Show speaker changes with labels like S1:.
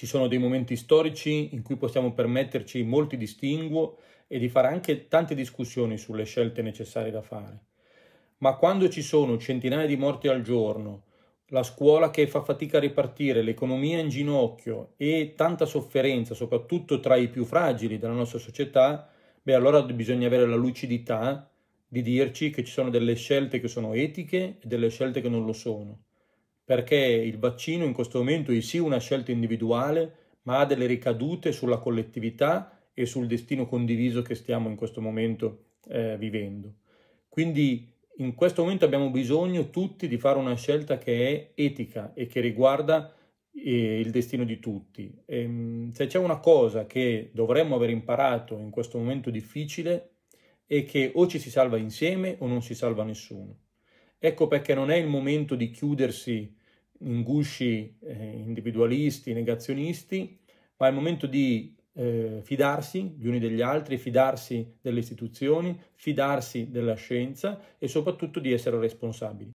S1: Ci sono dei momenti storici in cui possiamo permetterci molti distinguo e di fare anche tante discussioni sulle scelte necessarie da fare. Ma quando ci sono centinaia di morti al giorno, la scuola che fa fatica a ripartire, l'economia in ginocchio e tanta sofferenza, soprattutto tra i più fragili della nostra società, beh allora bisogna avere la lucidità di dirci che ci sono delle scelte che sono etiche e delle scelte che non lo sono perché il vaccino in questo momento è sì una scelta individuale, ma ha delle ricadute sulla collettività e sul destino condiviso che stiamo in questo momento eh, vivendo. Quindi in questo momento abbiamo bisogno tutti di fare una scelta che è etica e che riguarda eh, il destino di tutti. E, ehm, se c'è una cosa che dovremmo aver imparato in questo momento difficile è che o ci si salva insieme o non si salva nessuno. Ecco perché non è il momento di chiudersi ingusci, eh, individualisti, negazionisti, ma è il momento di eh, fidarsi gli uni degli altri, fidarsi delle istituzioni, fidarsi della scienza e soprattutto di essere responsabili.